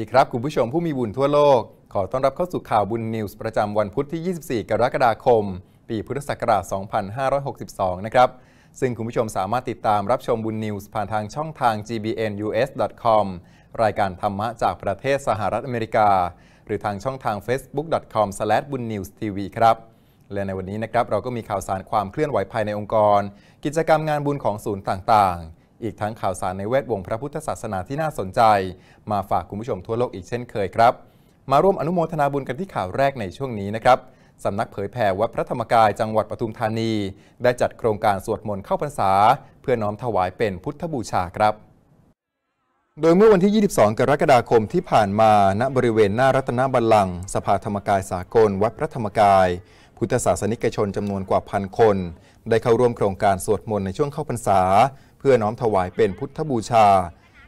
ดีครับ คุณผู้ชมผู้มีบุญทั่วโลก ขอต้อนรับเข้าสู่ข่าวบุญนิวส์ประจำวันพุธที่ 24 กรกฎาคม ปีพุทธศักราช 2562 นะครับซึ่งคุณผู้ชมสามารถติดตามรับชมบุญนิวส์ผ่านทางช่องทาง gbnus.com รายการธรรมะจากประเทศสหรัฐอเมริกา หรือทางช่องทาง facebook.com/bunnewstv ครับ และในวันนี้นะครับเราก็มีข่าวสารความเคลื่อนไหวภายในองค์กร กิจกรรมงานบุญของศูนย์ต่าง ๆอีกทั้งข่าวสารในแวดวงพระพุทธศาสนาที่น่าสนใจ มาฝากคุณผู้ชมทั่วโลกอีกเช่นเคยครับ มาร่วมอนุโมทนาบุญกันที่ข่าวแรกในช่วงนี้นะครับ สำนักเผยแผ่วัดพระธรรมกายจังหวัดปทุมธานี ได้จัดโครงการสวดมนต์เข้าพรรษา เพื่อน้อมถวายเป็นพุทธบูชาครับ โดยเมื่อวันที่ 22 กรกฎาคมที่ผ่านมาณบริเวณหน้ารัตนบัลลังก์สภาธรรมกายสากลวัดพระธรรมกาย พุทธศาสนิกชนจำนวนกว่าพันคน ได้เข้าร่วมโครงการสวดมนต์ในช่วงเข้าพรรษาเพื่อน้อมถวายเป็นพุทธบูชา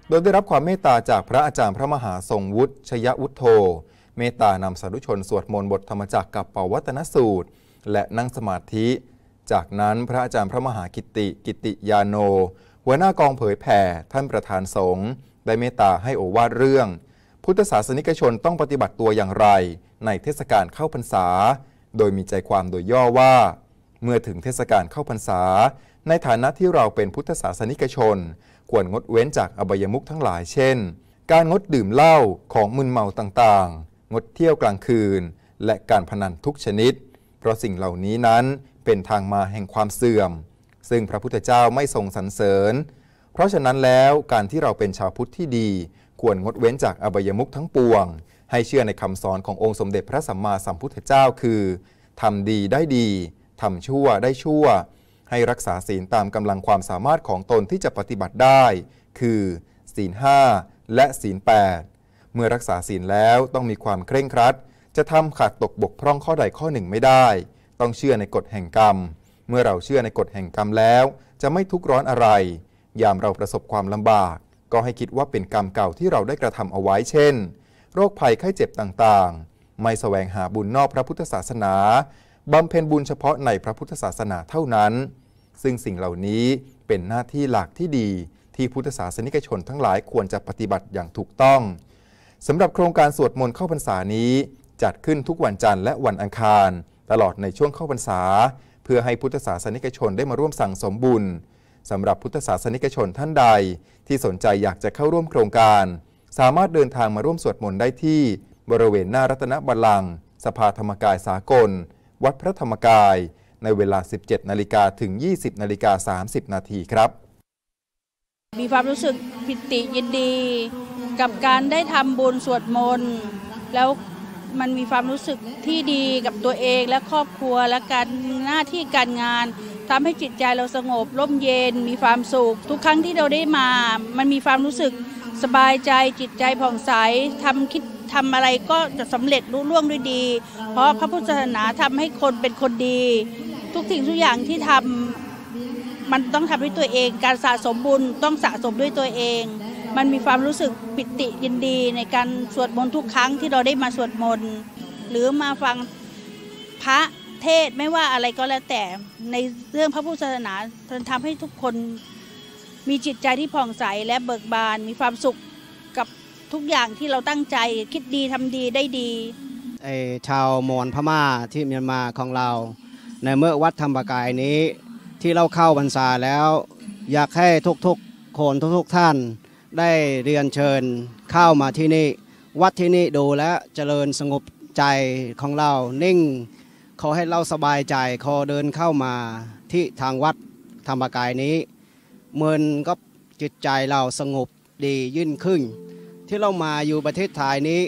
โดยได้รับความเมตตาจากพระอาจารย์พระมหาทรงวุฒิ ชยวุฒโธ เมตตานำสาธุชนสวดมนต์บทธรรมจักกับเปวัตนสูตร และนั่งสมาธิ จากนั้นพระอาจารย์พระมหากิติกิติยาโน หัวหน้ากองเผยแผ่ท่านประธานสงฆ์ได้เมตตาให้โอวาทเรื่อง พุทธศาสนิกชนต้องปฏิบัติตัวอย่างไร ในเทศกาลเข้าพรรษา โดยมีใจความโดยย่อว่า เมื่อถึงเทศกาลเข้าพรรษาในฐานะที่เราเป็นพุทธศาสนิกชนควรงดเว้นจากอบายมุขทั้งหลายเช่น การงดดื่มเหล้าของมึนเมาต่างๆ งดเที่ยวกลางคืน และการพนันทุกชนิด เพราะสิ่งเหล่านี้นั้นเป็นทางมาแห่งความเสื่อม ซึ่งพระพุทธเจ้าไม่ทรงสรรเสริญ เพราะฉะนั้นแล้วการที่เราเป็นชาวพุทธที่ดี ควรงดเว้นจากอบายมุขทั้งปวง ให้เชื่อในคำสอนขององค์สมเด็จพระสัมมาสัมพุทธเจ้าคือทำดีได้ดีทำชั่วได้ชั่วให้รักษาศีลตามกำลังความสามารถของตนที่จะปฏิบัติได้ คือ ศีล5และศีล 8 เมื่อรักษาศีลแล้วต้องมีความเคร่งครัด จะทำขาดตกบกพร่องข้อใดข้อหนึ่งไม่ได้ ต้องเชื่อในกฎแห่งกรรม เมื่อเราเชื่อในกฎแห่งกรรมแล้วจะไม่ทุกข์ร้อนอะไร ยามเราประสบความลำบาก ก็ให้คิดว่าเป็นกรรมเก่าที่เราได้กระทำเอาไว้ เช่น โรคภัยไข้เจ็บต่างๆ ไม่แสวงหาบุญนอกพระพุทธศาสนา บำเพ็ญบุญเฉพาะในพระพุทธศาสนาเท่านั้นซึ่งสิ่งเหล่านี้เป็นหน้าที่หลักที่ดี ที่พุทธศาสนิกชนทั้งหลายควรจะปฏิบัติอย่างถูกต้องสำหรับโครงการสวดมนต์เข้าพรรษานี้ จัดขึ้นทุกวันจันทร์และวันอังคาร ตลอดในช่วงเข้าพรรษา เพื่อให้พุทธศาสนิกชนได้มาร่วมสั่งสมบุญสำหรับพุทธศาสนิกชนท่านใด ที่สนใจอยากจะเข้าร่วมโครงการ สามารถเดินทางมาร่วมสวดมนต์ได้ที่ บริเวณหน้ารัตนบัลลังก์สภาธรรมกายสากล วัดพระธรรมกายในเวลา 17 นาฬิกาถึง 20 นาฬิกา 30 นาทีครับ มีความรู้สึกปิติยินดี กับการได้ทำบุญสวดมนต์แล้วมันมีความรู้สึกที่ดีกับตัวเองและครอบครัวและการหน้าที่การงานทำให้จิตใจเราสงบร่มเย็นมีความสุขทุกครั้งที่เราได้มา มันมีความรู้สึกสบายใจจิตใจผ่องใสทำคิดทำอะไรก็จะสำเร็จรุ่งร่วงด้วยดี เพราะพระพุทธศาสนาทำให้คนเป็นคนดีทุกสิ่งทุกอย่างที่ทำมันต้องทำด้วยตัวเองการสะสมบุญต้องสะสมด้วยตัวเอง มันมีความรู้สึกปิติยินดีในการสวดมนต์ทุกครั้งที่เราได้มาสวดมนต์หรือมาฟังพระเทศไม่ว่าอะไรก็แล้วแต่ในเรื่องพระพุทธศาสนาทำให้ทุกคนมีจิตใจที่ผ่องใส และเบิกบานมีความสุขกับทุกอย่างที่เราตั้งใจคิดดีทำดีได้ดีไอชาวมอญพม่าที่เมียนมาของเราในเมื่อวัดธรรมกายนี้ ที่เราเข้าบรรษาแล้ว อยากให้ทุกๆ คนทุกๆ ท่าน ได้เรียนเชิญเข้ามาที่นี่วัดที่นี่ดูและเจริญสงบใจของเรา นิ่งขอให้เราสบายใจขอเดินเข้ามาที่ทางวัดธรรมกายนี้เมินก็จิตใจเราสงบดียิ่งขึ้น ที่เรามาอยู่ประเทศไทยนี้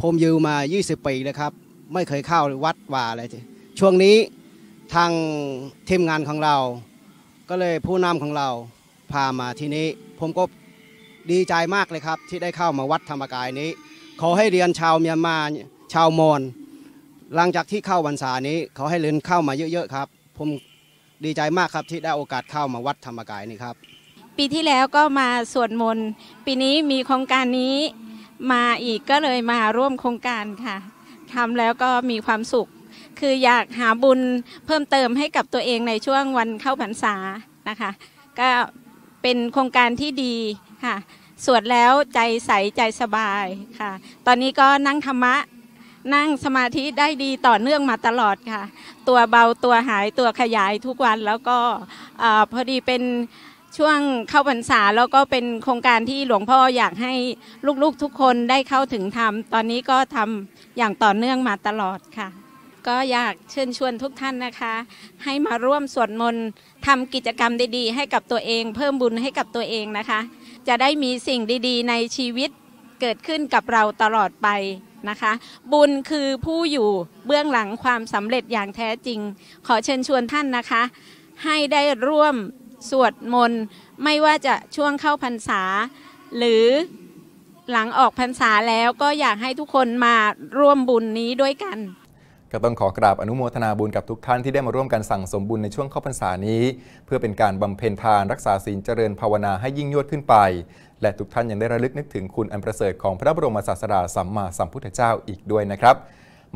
ผมอยู่มา 20 ปีแล้วครับ ไม่เคยเข้าวัดว่าอะไรช่วงนี้ทางทีมงานของเรา ก็เลยผู้นำของเราพามาที่นี้ผมก็ดีใจมากเลยครับ ที่ได้เข้ามาวัดธรรมกายนี้ขอให้เรียนชาวเมียนมาชาวมอญหลังจากที่เข้าวันศานี้ขอให้เรียนเข้ามาเยอะๆครับ ผมดีใจมากครับที่ได้โอกาสเข้ามาวัดธรรมกายนี้ครับ ปีที่แล้วก็มาสวดมนต์ปีนี้มีโครงการนี้มาอีกก็เลยมาร่วมโครงการค่ะทำแล้วก็มีความสุขคืออยากหาบุญเพิ่มเติมให้กับตัวเองในช่วงวันเข้าพรรษานะคะก็เป็นโครงการที่ดีค่ะสวดแล้วใจใสใจสบายค่ะ ตอนนี้ก็นั่งธรรมะนั่งสมาธิได้ดีต่อเนื่องมาตลอดค่ะ ตัวเบาตัวหายตัวขยายทุกวันแล้วก็พอดีเป็นช่วงเข้าพรรษา แล้วก็เป็นโครงการที่หลวงพ่ออยากให้ลูกๆทุกคนได้เข้าถึงธรรมตอนนี้ก็ทำอย่างต่อเนื่องมาตลอดค่ะก็อยากเชิญชวนทุกท่านนะคะ ให้มาร่วมสวดมนต์ทำกิจกรรมดีๆ ให้กับตัวเองเพิ่มบุญให้กับตัวเองนะคะ จะได้มีสิ่งดี ๆ ในชีวิตเกิดขึ้นกับเราตลอดไปนะคะ บุญคือผู้อยู่เบื้องหลังความสำเร็จอย่างแท้จริง ขอเชิญชวนท่านนะคะ ให้ได้ร่วมสวดมนต์ไม่ว่าจะช่วงเข้าพรรษา หรือหลังออกพรรษาแล้วก็อยากให้ทุกคนมาร่วมบุญนี้ด้วยกันก็ต้องขอกราบอนุโมทนาบุญกับทุกท่านที่ได้มาร่วมกันสั่งสมบุญในช่วงเข้าพรรษานี้ เพื่อเป็นการบำเพ็ญทานรักษาศีลเจริญภาวนาให้ยิ่งยวดขึ้นไป และทุกท่านยังได้ระลึกนึกถึงคุณอันประเสริฐของพระบรมศาสดาสัมมาสัมพุทธเจ้าอีกด้วยนะครับ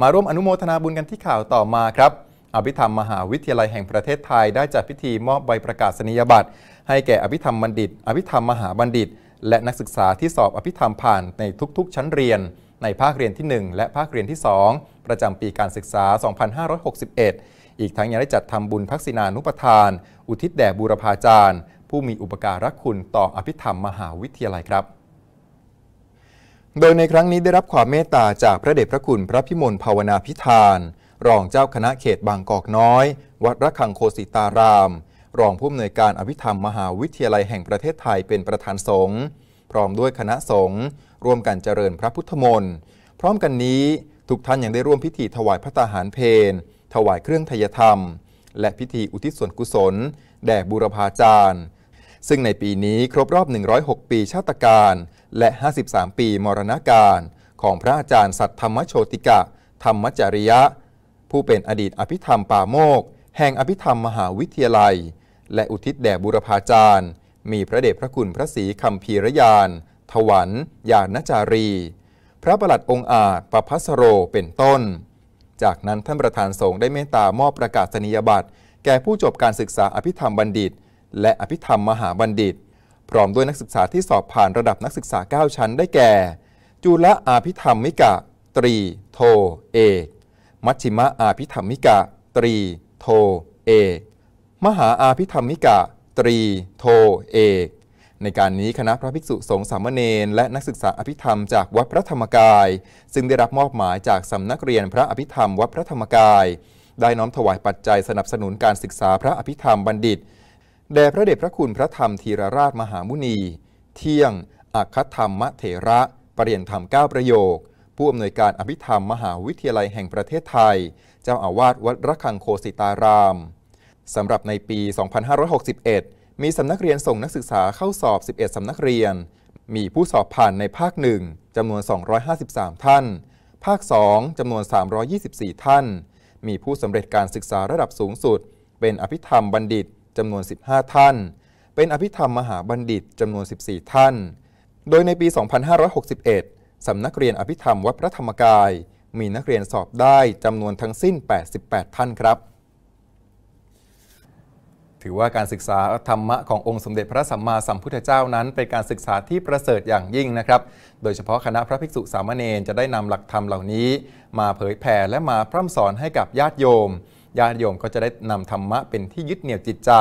มาร่วมอนุโมทนาบุญกันที่ข่าวต่อมาครับอภิธรรมมหาวิทยาลัยแห่งประเทศไทยได้จัดพิธีมอบใบประกาศนียบัตรให้แก่อภิธรรมบัณฑิตอภิธรรมมหาบัณฑิต และนักศึกษาที่สอบอภิธรรมผ่านในทุกๆชั้นเรียนในภาคเรียนที่ 1 และภาคเรียนที่ 2 ประจำปีการศึกษา 2561 อีกทั้งยังได้จัดทำบุญพักศินานุปทาน อุทิศแด่บูรพาจารย์ ผู้มีอุปการะคุณต่ออภิธรรมมหาวิทยาลัยครับ โดยในครั้งนี้ได้รับความเมตตาจากพระเดชพระคุณพระพิมลภาวนาพิธาน รองเจ้าคณะเขตบางกอกน้อย วัดระฆังโคสิตาราม รองผู้อำนวยการอภิธรรมมหาวิทยาลัยแห่งประเทศไทยเป็นประธานสงฆ์พร้อมด้วยคณะสงฆ์ร่วมกันเจริญพระพุทธมนต์ พร้อมกันนี้ ทุกท่านยังได้ร่วมพิธีถวายพระตาหารเพนถวายเครื่องทยธรรม และพิธีอุทิศส่วนกุศล แด่บูรพาจารย์ ซึ่งในปีนี้ครบรอบ 106 ปีชาติการ และ 53 ปี มรณาการ ของพระอาจารย์สัตธรรมโชติกะ ธรรมจริยะ ผู้เป็นอดีตอภิธรรมป่าโมก แห่งอภิธรรมมหาวิทยาลัย และอุทิศแด่บุรพาจารย์ มีพระเดชพระคุณพระศรีคำพีรยานถวันยานจารี พระประหลัดองค์อาจประพัสโรเป็นต้น จากนั้นท่านประธานสงฆ์ได้เมตตามอบประกาศนียบัตรแก่ผู้จบการศึกษาอภิธรรมบัณฑิต และอภิธรรมมหาบัณฑิต พร้อมด้วยนักศึกษาที่สอบผ่านระดับนักศึกษา 9 ชั้นได้แก่จุลอาภิธรรมมิกะ ตรีโทเอกมัชชิมะอาภิธรรมมิกะตรีโทเอกมหาอาภิธรรมมิกะตรีโทเอกในการนี้คณะพระภิกษุสงฆ์สามเณรและนักศึกษาอภิธรรมจากวัดพระธรรมกาย ซึ่งได้รับมอบหมายจากสำนักเรียนพระอภิธรรมวัดพระธรรมกาย ได้น้อมถวายปัจจัยสนับสนุนการศึกษาพระอภิธรรมบัณฑิตแด่พระเดชพระคุณพระธรรมธีรราชมหามุนีเที่ยงอัคธรรมเถระปรเรียนธรรมก้าประโยคผู้อำนวยการอภิธรรมมหาวิทยาลัยแห่งประเทศไทยเจ้าอาวาสวัดระฆังโคสิตารามสำหรับในปี 2561มีสำนักเรียนส่งนักศึกษาเข้าสอบ 11 สำนักเรียน มีผู้สอบผ่านในภาค 1 จำนวน 253 ท่าน ภาค 2จำนวน 324 ท่าน มีผู้สำเร็จการศึกษาระดับสูงสุด เป็นอภิธรรมบัณฑิตจำนวน 15 ท่าน เป็นอภิธรรมมหาบัณฑิตจำนวน 14 ท่าน โดยในปี 2561 สำนักเรียนอภิธรรมวัดพระธรรมกาย มีนักเรียนสอบได้จำนวนทั้งสิ้น 88 ท่านครับถือว่าการศึกษาธรรมะขององค์สมเด็จพระสัมมาสัมพุทธเจ้านั้น เป็นการศึกษาที่ประเสริฐอย่างยิ่งนะครับ โดยเฉพาะคณะพระภิกษุสามเณรจะได้นำหลักธรรมเหล่านี้ มาเผยแผ่และมาพร่ำสอนให้กับญาติโยม ญาติโยมก็จะได้นำธรรมะเป็นที่ยึดเหนี่ยวจิตใจ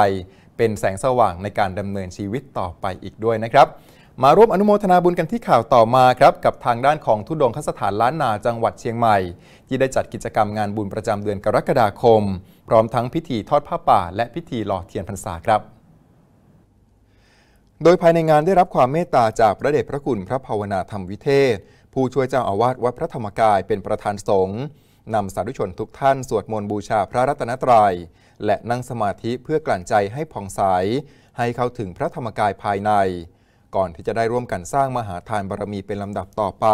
เป็นแสงสว่างในการดำเนินชีวิตต่อไปอีกด้วยนะครับ มาร่วมอนุโมทนาบุญกันที่ข่าวต่อมาครับกับทางด้านของทุดงคสถานล้านนา จังหวัดเชียงใหม่ ที่ได้จัดกิจกรรมงานบุญประจำเดือนกรกฎาคมพร้อมทั้งพิธีทอดผ้าป่า และพิธีหล่อเทียนพรรษาครับ โดยภายในงานได้รับความเมตตา จากพระเดชพระคุณพระภาวนาธรรมวิเทศ ผู้ช่วยเจ้าอาวาสวัดพระธรรมกายเป็นประธานสงฆ์นำสาธุชนทุกท่าน สวดมนต์บูชาพระรัตนตรยัย และนั่งสมาธิเพื่อกลั่นใจให้ผ่องใส ให้เข้าถึงพระธรรมกายภายใน ก่อนที่จะได้ร่วมกันสร้างมหาทานบารมีเป็นลำดับต่อไป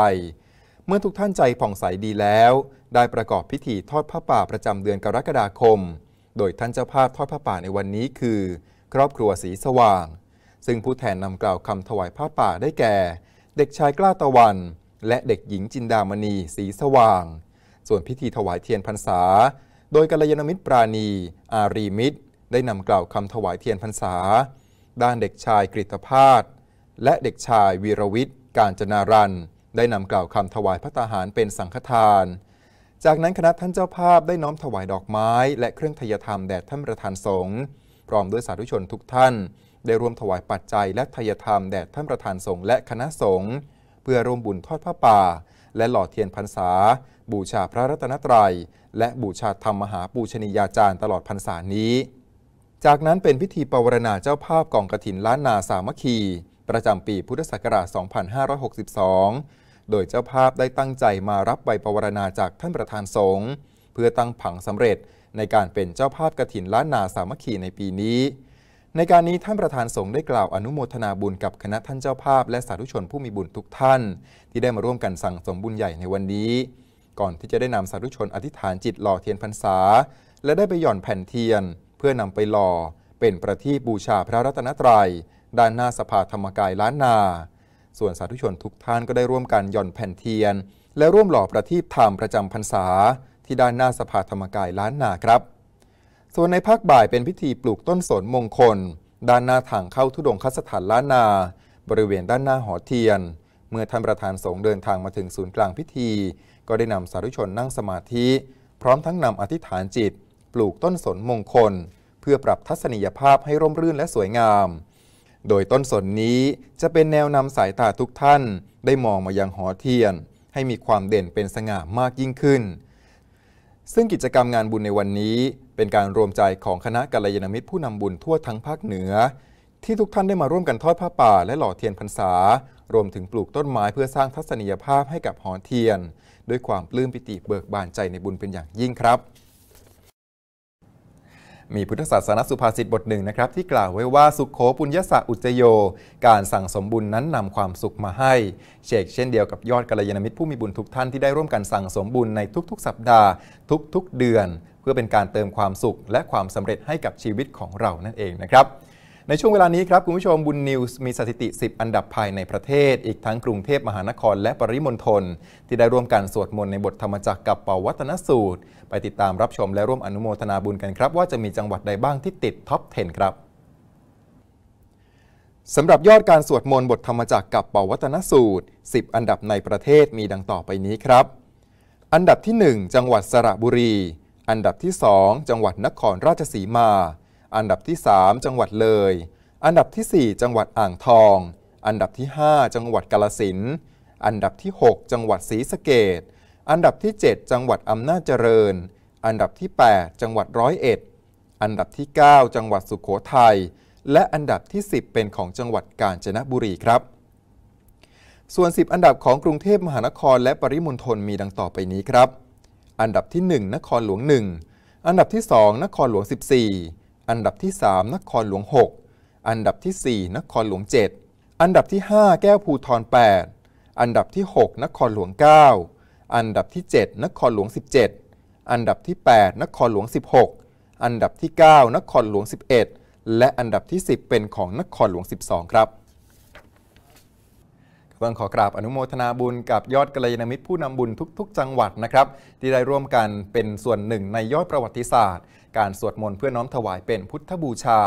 เมื่อทุกท่านใจผ่องใสดีแล้วได้ประกอบพิธีทอดผ้าป่าประจำเดือนกรกฎาคม โดยท่านเจ้าภาพทอดผ้าป่าในวันนี้คือ ครอบครัวสีสว่าง ซึ่งผู้แทนนำกล่าวคำถวายผ้าป่าได้แก่ เด็กชายกล้าตะวัน และเด็กหญิงจินดามณีสีสว่าง ส่วนพิธีถวายเทียนพรรษา โดยกัลยาณมิตรปราณี อารีมิตร ได้นำกล่าวคำถวายเทียนพรรษา ด้านเด็กชายกฤตภาสและเด็กชายวีรวิทย์การจนารันได้นำกล่าวคำถวายพระตาหารเป็นสังฆทานจากนั้นคณะท่านเจ้าภาพได้น้อมถวายดอกไม้และเครื่องทยธรรม แด่ท่านประธานสงฆ์พร้อมด้วยสาธุชนทุกท่าน ได้รวมถวายปัจจัยและทยธรรม แด่ท่านประธานสงฆ์และคณะสงฆ์เพื่อร่วมบุญทอดผ้าป่า และหล่อเทียนพรรษา บูชาพระรัตนตรยัย และบูชาธรรมมหาปูชนียาจารย์ตลอดพรรษานี้ จากนั้นเป็นพิธีปวารณาเจ้าภาพกองกระถินล้านนาสามัคคีประจำปีพุทธศักราช 2562โดยเจ้าภาพได้ตั้งใจมารับใบปวารณาจากท่านประธานสงฆ์เพื่อตั้งผังสำเร็จในการเป็นเจ้าภาพกระถินล้านนาสามัคคีในปีนี้ ในการนี้ท่านประธานสงฆ์ได้กล่าวอนุโมทนาบุญกับคณะท่านเจ้าภาพและสาธุชนผู้มีบุญทุกท่าน ที่ได้มาร่วมกันสั่งสมบุญใหญ่ในวันนี้ ก่อนที่จะได้นำสาธุชนอธิษฐานจิตหล่อเทียนพรรษา และได้ไปหย่อนแผ่นเทียน เพื่อนำไปหล่อ เป็นประทีปบูชาพระรัตนตรยัย ด้านหน้าสภาธรรมกายล้านนาส่วนสาธุชนทุกท่านก็ได้ร่วมกันหย่อนแผ่นเทียน และร่วมหล่อ ประทีปธรรมประจำพรรษา ที่ด้านหน้าสภาธรรมกายล้านนาครับ ส่วนในภาคบ่ายเป็นพิธีปลูกต้นสนมงคล ด้านหน้าทางเข้าทุดงคัสถานล้านนา บริเวณด้านหน้าหอเทียน เมื่อท่านประธานสงฆ์เดินทางมาถึงศูนย์กลางพิธี ก็ได้นำสาธุชนนั่งสมาธิ พร้อมทั้งนำอธิษฐานจิต ปลูกต้นสนมงคล เพื่อปรับทัศนียภาพให้ร่มรื่นและสวยงามโดยต้นสนนี้จะเป็นแนวนำสายตาทุกท่านได้มองมายังหอเทียน ให้มีความเด่นเป็นสง่ามากยิ่งขึ้น ซึ่งกิจกรรมงานบุญในวันนี้ เป็นการรวมใจของคณะกัลยาณมิตรผู้นำบุญทั่วทั้งภาคเหนือ ที่ทุกท่านได้มาร่วมกันทอดผ้าป่าและหล่อเทียนพรรษา รวมถึงปลูกต้นไม้เพื่อสร้างทัศนียภาพให้กับหอเทียน ด้วยความปลื้มปิติเบิกบานใจในบุญเป็นอย่างยิ่งครับมีพุทธศาสนสุภาษิตบทหนึ่งนะครับที่กล่าวไว้ว่าสุขโขปุญญาสะอุจโย การสั่งสมบุญนั้นนำความสุขมาให้เชกเช่นเดียวกับยอดกัลยาณมิตรผู้มีบุญทุกท่านที่ได้ร่วมกันสั่งสมบุญในทุกๆ สัปดาห์ ทุก ๆเดือน เพื่อเป็นการเติมความสุขและความสำเร็จให้กับชีวิตของเรานั่นเองนะครับในช่วงเวลานี้ครับคุณผู้ชมบุญนิวส์มีสถิติ 10 อันดับภายในประเทศอีกทั้งกรุงเทพมหานครและปริมณฑลที่ได้ร่วมกันสวดมนต์ในบทธรรมจักรกับเปาวัตนสูตร ไปติดตามรับชมและร่วมอนุโมทนาบุญกันครับว่าจะมีจังหวัดใดบ้างที่ติดท็อป 10 ครับสำหรับยอดการสวดมนต์บทธรรมจักรกับเปาวัตนสูตร 10 อันดับในประเทศมีดังต่อไปนี้ครับ อันดับที่ 1 จังหวัดสระบุรี อันดับที่ 2 จังหวัดนครราชสีมาอันดับที่ 3 จังหวัดเลย อันดับที่ 4 จังหวัดอ่างทอง อันดับที่ 5 จังหวัดกาลสินอันดับที่ 6 จังหวัดศรีสะเกดอันดับที่ 7 จังหวัดอำนาจเจริญ อันดับที่ 8 จังหวัดร้อยเอ็ด อันดับที่ 9 จังหวัดสุโขทัย และอันดับที่ 10 เป็นของจังหวัดกาญจนบุรีครับ ส่วน 10 อันดับของกรุงเทพมหานครและปริมณฑลมีดังต่อไปนี้ครับ อันดับที่ 1 นครหลวง1อันดับที่2นครหลวง 14อันดับ ที่ 3 นครหลวง 6 อันดับที่ 4 นครหลวง 7 อันดับที่ 5 แก้วภูทร8 อันดับที่ 6 นครหลวง 9 อันดับที่ 7 นครหลวง 17 อันดับที่ 8 นครหลวง 16 อันดับที่ 9 นครหลวง 11 และอันดับที่ 10 เป็นของนครหลวง 12 ครับต้องขอกราบอนุโมทนาบุญกับยอดกัลยาณมิตรผู้นำบุญทุก ๆ จังหวัดนะครับที่ได้ ร่วมกันเป็นส่วนหนึ่งในยอดประวัติศาสตร์การสวดมนต์เพื่อน้อมถวายเป็นพุทธบูชา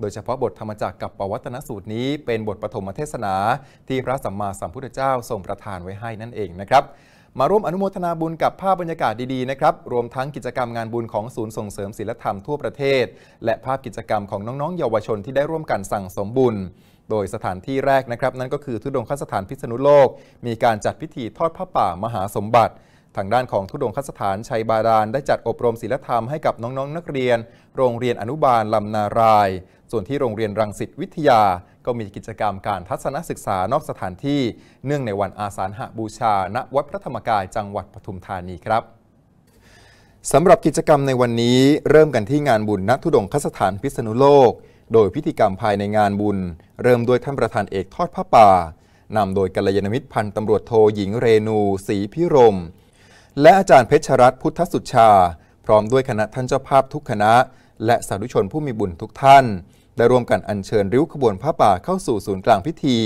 โดยเฉพาะบทธรรมจักรกับ ปวัตนสูตรนี้ เป็นบทปฐมเทศนา ที่พระสัมมาสัมพุทธเจ้าทรงประทานไว้ให้นั่นเองนะครับ มาร่วมอนุโมทนาบุญกับภาพบรรยากาศดีๆนะครับ รวมทั้งกิจกรรมงานบุญของศูนย์ส่งเสริมศิลธรรมทั่วประเทศ และภาพกิจกรรมของน้องๆเยาวชนที่ได้ร่วมกันสั่งสมบุญ โดยสถานที่แรกนะครับนั่นก็คือทุดงคสถานพิษณุโลก มีการจัดพิธีทอดผ้าป่ามหาสมบัติทางด้านของทุดงคสถานชัยบาดาลได้จัดอบรมศิลธรรมให้กับน้องๆ นักเรียน โรงเรียนอนุบาลลำนาราย ส่วนที่โรงเรียนรังสิตวิทยาก็มีกิจกรรมการทัศนศึกษานอกสถานที่เนื่องในวันอาสาฬหบูชา ณวัดพระธรรมกายจังหวัดปทุมธานีครับสำหรับกิจกรรมในวันนี้เริ่มกันที่งานบุญณทุดงคสถานพิษณุโลก โดยพิธีกรรมภายในงานบุญ เริ่มด้วยท่านประธานเอกทอดผ้าป่านำโดยกัลยาณมิตรพันตำรวจโทหญิงเรนูศรีพิรมและอาจารย์เพชรรัตน์พุทธสุชา พร้อมด้วยคณะท่านเจ้าภาพทุกคณะ และสาธุชนผู้มีบุญทุกท่าน ได้ร่วมกันอัญเชิญริ้วขบวนผ้าป่าเข้าสู่ศูนย์กลางพิธี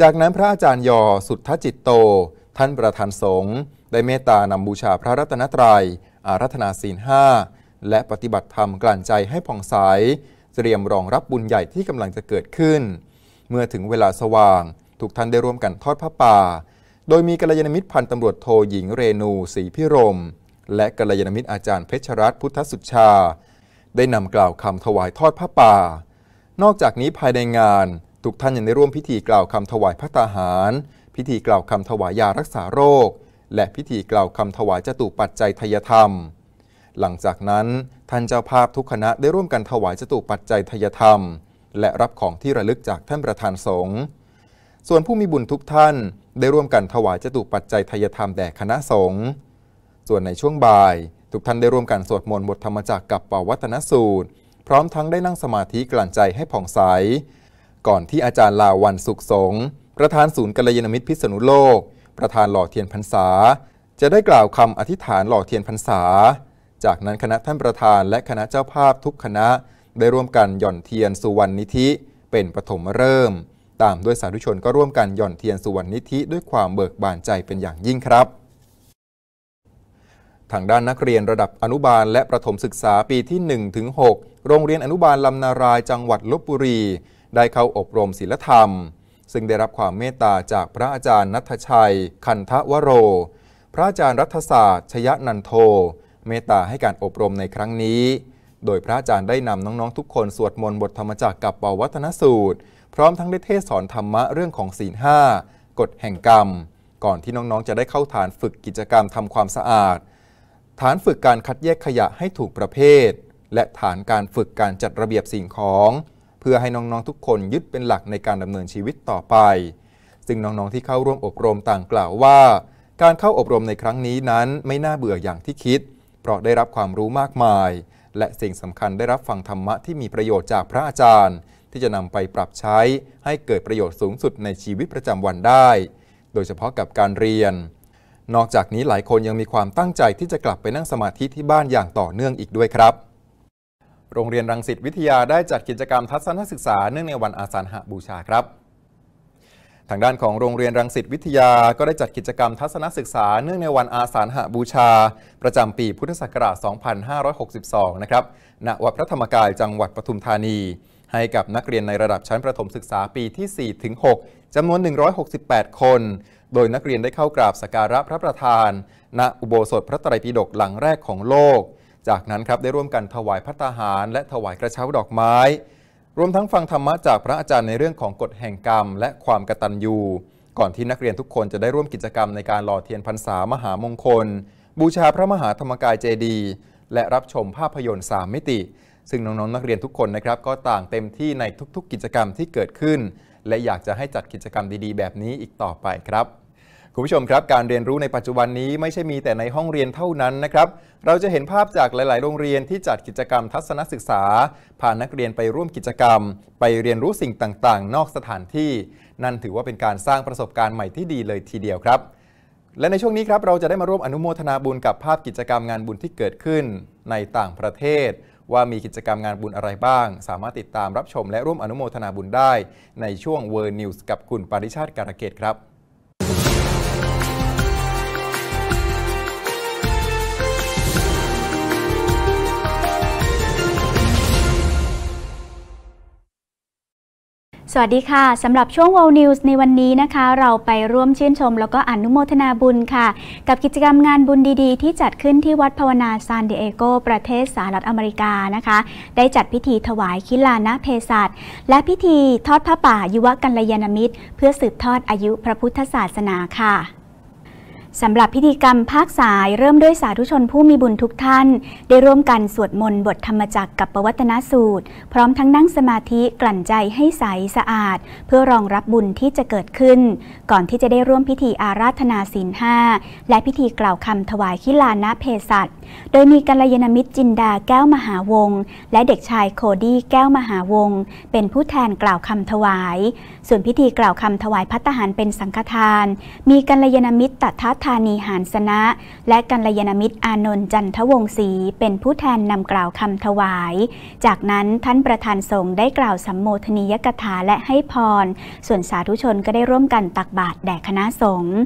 จากนั้นพระอาจารย์ยอสุทธจิตโต ท่านประธานสงฆ์ได้เมตตา นำบูชาพระรัตนตรยัย อารัธนาศีลห้าและปฏิบัติธรรมกลั่นใจให้ผ่องใสเตรียมรองรับบุญใหญ่ที่กำลังจะเกิดขึ้น เมื่อถึงเวลาสว่างทุกท่านได้ร่วมกันทอดผ้าป่าโดยมีกัลยาณมิตรพันตำรวจโทหญิงเรนูศรีพิรมและกัลยาณมิตรอาจารย์เพชรรัตน์พุทธสุชาได้นำกล่าวคำถวายทอดผ้าป่า นอกจากนี้ภายในงานทุกท่านยังได้ร่วมพิธีกล่าวคำถวายพระตาหาร พิธีกล่าวคำถวายยารักษาโรค และพิธีกล่าวคำถวายจตุปัจจัยทยธรรมหลังจากนั้น ท่านเจ้าภาพทุกคณะได้ร่วมกันถวายจตุปัจจัยทยธรรมและรับของที่ระลึกจากท่านประธานสงฆ์ส่วนผู้มีบุญทุกท่านได้ร่วมกันถวายจตุปัจจัยทยธรรมแด่คณะสงฆ์ ส่วนในช่วงบ่าย ทุกท่านได้ร่วมกันสวดมนต์บทธรรมจักรกับปวัตนสูตร พร้อมทั้งได้นั่งสมาธิกลั่นใจให้ผ่องใส ก่อนที่อาจารย์ลาวันสุขสงประธานศูนย์กัลยาณมิตรพิษณุโลก ประธานหล่อเทียนพรรษา จะได้กล่าวคำอธิษฐานหล่อเทียนพรรษา จากนั้นคณะท่านประธานและคณะเจ้าภาพทุกคณะได้ร่วมกันหย่อนเทียนสุวรรณนิธิ เป็นปฐมเริ่มตามด้วยสาธุชนก็ร่วมกันหย่อนเทียนสุวรรณนิธิด้วยความเบิกบานใจเป็นอย่างยิ่งครับ ทางด้านนักเรียนระดับอนุบาลและประถมศึกษาปีที่1ถึง6โรงเรียนอนุบาลลำนารายจังหวัดลบบุรี ได้เข้าอบรมศิลธรรม ซึ่งได้รับความเมตตาจากพระอาจารย์นัทชัย คันทวโร พระอาจารย์รัฐศาสตร์ ชยนันโท เมตตาให้การอบรมในครั้งนี้ โดยพระอาจารย์ได้นำน้องๆทุกคนสวดมนต์บทธรรมจักรกับเปาวัฒนสูตรพร้อมทั้งได้เทศสอนธรรมะเรื่องของศีลห้ากฎแห่งกรรม ก่อนที่น้องๆจะได้เข้าฐานฝึกกิจกรรมทำความสะอาด ฐานฝึกการคัดแยกขยะให้ถูกประเภท และฐานการฝึกการจัดระเบียบสิ่งของ เพื่อให้น้องๆทุกคนยึดเป็นหลักในการดำเนินชีวิตต่อไป ซึ่งน้องๆที่เข้าร่วมอบรมต่างกล่าวว่า การเข้าอบรมในครั้งนี้นั้น ไม่น่าเบื่ออย่างที่คิด เพราะได้รับความรู้มากมาย และสิ่งสำคัญได้รับฟังธรรมะที่มีประโยชน์จากพระอาจารย์ที่จะนำไปปรับใช้ให้เกิดประโยชน์สูงสุดในชีวิตประจำวันได้ โดยเฉพาะกับการเรียน นอกจากนี้หลายคนยังมีความตั้งใจที่จะกลับไปนั่งสมาธิที่บ้านอย่างต่อเนื่องอีกด้วยครับ โรงเรียนรังสิตวิทยาได้จัดกิจกรรมทัศนศึกษาเนื่องในวันอาสาฬหบูชาครับ ทางด้านของโรงเรียนรังสิตวิทยาก็ได้จัดกิจกรรมทัศนศึกษาเนื่องในวันอาสาฬหบูชา ประจำปีพุทธศักราช 2562 นะครับ ณ วัดพระธรรมกาย จังหวัดปทุมธานีให้กับนักเรียนในระดับชั้นประถมศึกษาปีที่ 4 ถึง 6 จำนวน 168 คน โดยนักเรียนได้เข้ากราบสักการะพระประธาน ณ อุโบสถพระไตรปิฎกหลังแรกของโลก จากนั้นครับได้ร่วมกันถวายพัตาหารและถวายกระเช้าดอกไม้ รวมทั้งฟังธรรมะจากพระอาจารย์ในเรื่องของกฎแห่งกรรมและความกตัญญูก่อนที่นักเรียนทุกคนจะได้ร่วมกิจกรรมในการหล่อเทียนพรรษามหามงคล บูชาพระมหาธรรมกายเจดี และรับชมภาพยนตร์สามมิติซึ่งน้องๆนักเรียนทุกคนนะครับก็ต่างเต็มที่ในทุกๆ กิจกรรมที่เกิดขึ้น และอยากจะให้จัดกิจกรรมดี ๆ แบบนี้อีกต่อไปครับคุณผู้ชมครับ การเรียนรู้ในปัจจุบันนี้ไม่ใช่มีแต่ในห้องเรียนเท่านั้นนะครับเราจะเห็นภาพจากหลายๆ โรงเรียนที่จัดกิจกรรมทัศนศึกษาพานักเรียนไปร่วมกิจกรรม ไปเรียนรู้สิ่งต่างๆ นอกสถานที่ นั่นถือว่าเป็นการสร้างประสบการณ์ใหม่ที่ดีเลยทีเดียวครับ และในช่วงนี้ครับเราจะได้มาร่วมอนุโมทนาบุญกับ ภาพกิจกรรมงานบุญที่เกิดขึ้น ในต่างประเทศว่ามีกิจกรรมงานบุญอะไรบ้าง สามารถติดตามรับชมและร่วมอนุโมทนาบุญได้ ในช่วงเวอร์นิวส์กับคุณปาริชาติการเกตครับสวัสดีค่ะ สำหรับช่วง World News ในวันนี้นะคะเราไปร่วมชื่นชม แล้วก็อนุโมทนาบุญค่ะ กับกิจกรรมงานบุญดีๆ ที่จัดขึ้นที่วัดภาวนาซานดิเอโกประเทศสหรัฐอเมริกานะคะ ได้จัดพิธีถวายคิลานะเพศัตและพิธีทอดพระป่ายุวกัลยาณมิตร เพื่อสืบทอดอายุพระพุทธศาสนาค่ะสำหรับพิธีกรรมภาคสาย เริ่มด้วยสาธุชนผู้มีบุญทุกท่าน ได้ร่วมกันสวดมนต์บทธรรมจักกับประวัตนสูตร พร้อมทั้งนั่งสมาธิกลั่นใจให้ใสสะอาด เพื่อรองรับบุญที่จะเกิดขึ้น ก่อนที่จะได้ร่วมพิธีอาราธนาศีลห้า และพิธีกล่าวคำถวายขิลานะเพศัตโดยมีกัลยาณมิตรจินดาแก้วมหาวงและเด็กชายโคดี้แก้วมหาวงเป็นผู้แทนกล่าวคำถวาย ส่วนพิธีกล่าวคำถวายพัตหารเป็นสังฆทาน มีกัลยาณมิตรตัทธธานีหานสนะและกัลยาณมิตรอานนท์จันทวงศีเป็นผู้แทนนำกล่าวคำถวาย จากนั้นท่านประธานสงฆ์ได้กล่าวสัมโมทนียกถาและให้พร ส่วนสาธุชนก็ได้ร่วมกันตักบาตรแด่คณะสงฆ์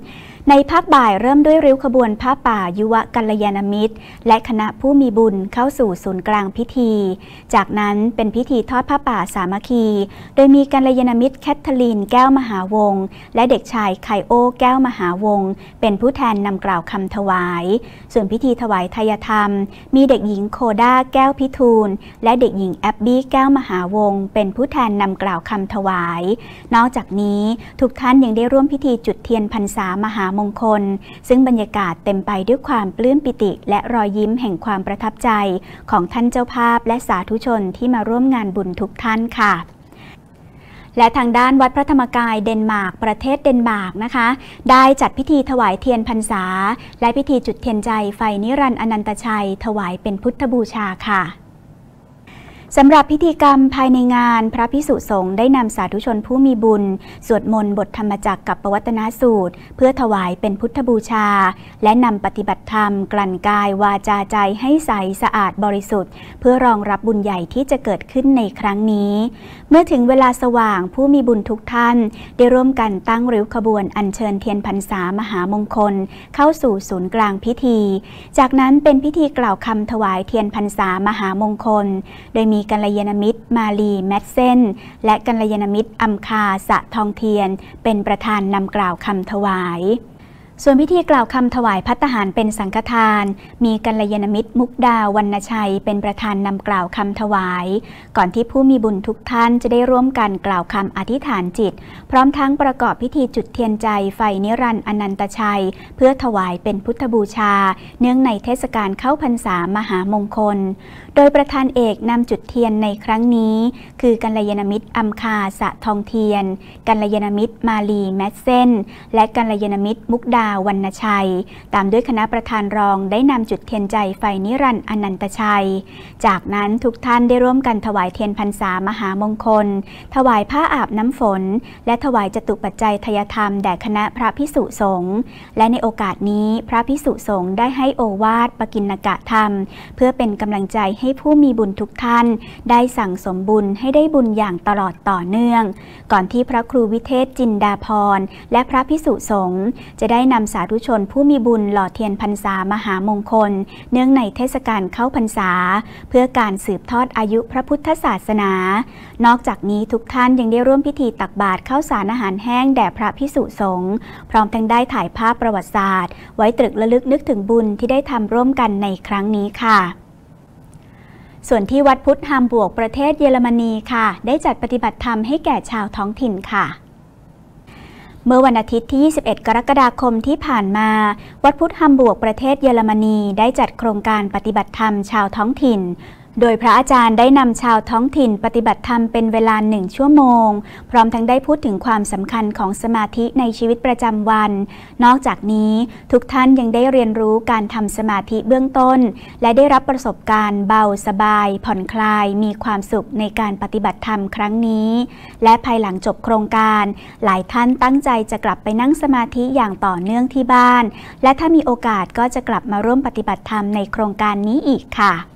ในภาคบ่ายเริ่มด้วย ริ้วขบวนผ้าป่ายุวกัลยาณมิตร และคณะผู้มีบุญเข้าสู่ศูนย์กลางพิธี จากนั้นเป็นพิธีทอดผ้าป่าสามัคคี โดยมีกัลยาณมิตรแคทเธอรีนแก้วมหาวงศ์และเด็กชายไคโอแก้วมหาวงศ์เป็นผู้แทนนำกล่าวคำถวาย ส่วนพิธีถวายทายธรรม มีเด็กหญิงโคด้าแก้วพิทูล และเด็กหญิงแอบบี้แก้วมหาวงศ์เป็นผู้แทนนำกล่าวคำถวาย นอกจากนี้ทุกท่านยังได้ร่วมพิธีจุดเทียนพรรษามหามงคลซึ่งบรรยากาศเต็มไปด้วยความปลื้มปิติ และรอยยิ้มแห่งความประทับใจของท่านเจ้าภาพและสาธุชนที่มาร่วมงานบุญทุกท่านค่ะ และทางด้านวัดพระธรรมกายเดนมาร์กประเทศเดนมาร์กนะคะ ได้จัดพิธีถวายเทียนพรรษาและพิธีจุดเทียนใจ ไฟนิรันดร์อนันตชัย ถวายเป็นพุทธบูชาค่ะสำหรับพิธีกรรมภายในงาน พระพิสุสงฆ์ได้นำสาธุชนผู้มีบุญ สวดมนต์บทธรรมจักกับปวัตนาสูตร เพื่อถวายเป็นพุทธบูชา และนำปฏิบัติธรรม กลั่นกายวาจาใจให้ใสสะอาดบริสุทธิ์ เพื่อรองรับบุญใหญ่ที่จะเกิดขึ้นในครั้งนี้ เมื่อถึงเวลาสว่างผู้มีบุญทุกท่าน ได้ร่วมกันตั้งริ้วขบวนอัญเชิญเทียนพรรษามหามงคล เข้าสู่ศูนย์กลางพิธี จากนั้นเป็นพิธีกล่าวคำถวายเทียนพรรษามหามงคลโดยมีกัลยาณมิตรมาลีแมดเซน และกัลยาณมิตรอัมคา สะทองเทียน เป็นประธานนำกล่าวคำถวายส่วนพิธีกล่าวคำถวายพัตหารเป็นสังฆทาน มีกัลยาณมิตรมุกดาวันชัย เป็นประธานนำกล่าวคำถวาย ก่อนที่ผู้มีบุญทุกท่านจะได้ร่วมกันกล่าวคำอธิษฐานจิต พร้อมทั้งประกอบพิธีจุดเทียนใจ ไฟนิรันดร์อนันตชัย เพื่อถวายเป็นพุทธบูชา เนื่องในเทศกาลเข้าพรรษามหามงคล โดยประธานเอกนำจุดเทียนในครั้งนี้ คือกัลยาณมิตรอัมคาสะทองเทียน กัลยาณมิตรมาลีแมสเซนและกัลยาณมิตรมุกดาาวรรณชัย ตามด้วยคณะประธานรองได้นำจุดเทียนใจไฟนิรันดร์อนันตชัย จากนั้นทุกท่านได้ร่วมกันถวายเทียนพรรษามหามงคล ถวายผ้าอาบน้ำฝน และถวายจตุปัจจัยทยธรรมแด่คณะพระพิสุสงฆ์และในโอกาสนี้พระพิสุสงฆ์ได้ให้โอวาทปกินกะธรรม เพื่อเป็นกำลังใจให้ผู้มีบุญทุกท่าน ได้สั่งสมบุญให้ได้บุญอย่างตลอดต่อเนื่อง ก่อนที่พระครูวิเทศจินดาพรและพระพิสุสงฆ์จะได้นำสาธุชนผู้มีบุญหล่อเทียนพรรษามหามงคล เนื่องในเทศกาลเข้าพรรษา เพื่อการสืบทอดอายุพระพุทธศาสนา นอกจากนี้ทุกท่านยังได้ร่วมพิธีตักบาตรข้าวสารอาหารแห้งแด่พระพิสุสงฆ์พร้อมทั้งได้ถ่ายภาพประวัติศาสตร์ ไว้ตรึกระลึกนึกถึงบุญที่ได้ทำร่วมกันในครั้งนี้ค่ะ ส่วนที่วัดพุทธฮามบวกประเทศเยอรมนีค่ะ ได้จัดปฏิบัติธรรมให้แก่ชาวท้องถิ่นค่ะเมื่อวันอาทิตย์ที่ 21 กรกฎาคมที่ผ่านมา วัดพุทธฮัมบวกประเทศเยอรมนี ได้จัดโครงการปฏิบัติธรรมชาวท้องถิ่นโดยพระอาจารย์ได้นำชาวท้องถิ่น ปฏิบัติธรรมเป็นเวลาหนึ่งชั่วโมง พร้อมทั้งได้พูดถึงความสำคัญของสมาธิในชีวิตประจำวัน นอกจากนี้ทุกท่านยังได้เรียนรู้การทำสมาธิเบื้องต้น และได้รับประสบการณ์เบาสบาย ผ่อนคลายมีความสุขในการปฏิบัติธรรมครั้งนี้ และภายหลังจบโครงการ หลายท่านตั้งใจจะกลับไปนั่งสมาธิอย่างต่อเนื่องที่บ้าน และถ้ามีโอกาสก็จะกลับมาร่วมปฏิบัติธรรมในโครงการนี้อีกค่ะ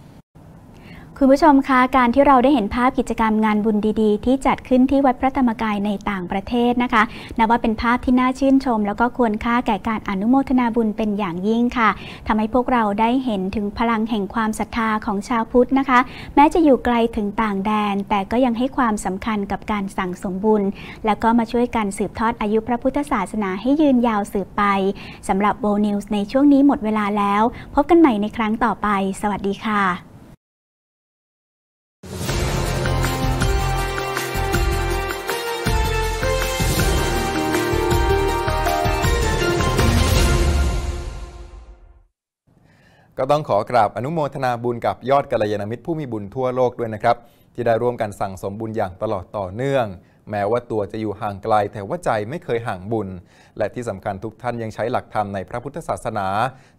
คุณผู้ชมคะ การที่เราได้เห็นภาพกิจกรรมงานบุญดีๆ ที่จัดขึ้นที่วัดพระธรรมกายในต่างประเทศนะคะนับว่าเป็นภาพที่น่าชื่นชม แล้วก็ควรค่าแก่การอนุโมทนาบุญเป็นอย่างยิ่งค่ะ ทำให้พวกเราได้เห็นถึงพลังแห่งความศรัทธาของชาวพุทธนะคะ แม้จะอยู่ไกลถึงต่างแดนแต่ก็ยังให้ความสำคัญกับการสั่งสมบุญแล้วก็มาช่วยกันสืบทอดอายุพระพุทธศาสนาให้ยืนยาวสืบไปสำหรับโบนิวส์ในช่วงนี้หมดเวลาแล้ว พบกันใหม่ในครั้งต่อไป สวัสดีค่ะก็ต้องขอกราบอนุโมทนาบุญกับยอดกัลยาณมิตรผู้มีบุญทั่วโลกด้วยนะครับ ที่ได้ร่วมกันสั่งสมบุญอย่างตลอดต่อเนื่อง แม้ว่าตัวจะอยู่ห่างไกล แต่ว่าใจไม่เคยห่างบุญ และที่สำคัญทุกท่านยังใช้หลักธรรมในพระพุทธศาสนา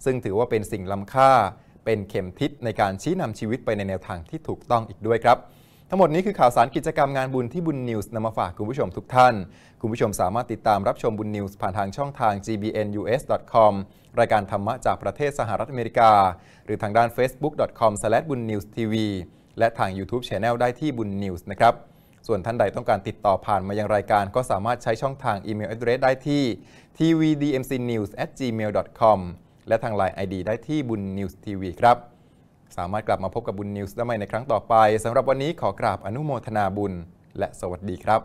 ซึ่งถือว่าเป็นสิ่งล้าค่า เป็นเข็มทิศในการชี้นำชีวิตไปในแนวทางที่ถูกต้องอีกด้วยครับ ทั้งหมดนี้คือข่าวสารกิจกรรมงานบุญที่บุญนิวส์นำมาฝากคุณผู้ชมทุกท่านคุณผู้ชมสามารถติดตามรับชมบุญนิวส์ผ่านทางช่องทาง gbnus.com รายการธรรมะจากประเทศสหรัฐอเมริกา หรือทางด้าน facebook.com/bunnewstv และทาง YouTube Channel ได้ที่บุญนิวส์นะครับ ส่วนท่านใดต้องการติดต่อผ่านมายังรายการก็สามารถใช้ช่องทางอีเมลอ d d r e s s ได้ที่ tvdmcnews@gmail.com และทางไลน์ ID ได้ที่บุญนิวส์ทีวีครับ สามารถกลับมาพบกับบุญนิวส์ได้ใหม่ในครั้งต่อไปสำหรับวันนี้ขอกราบอนุโมทนาบุญ และสวัสดีครับ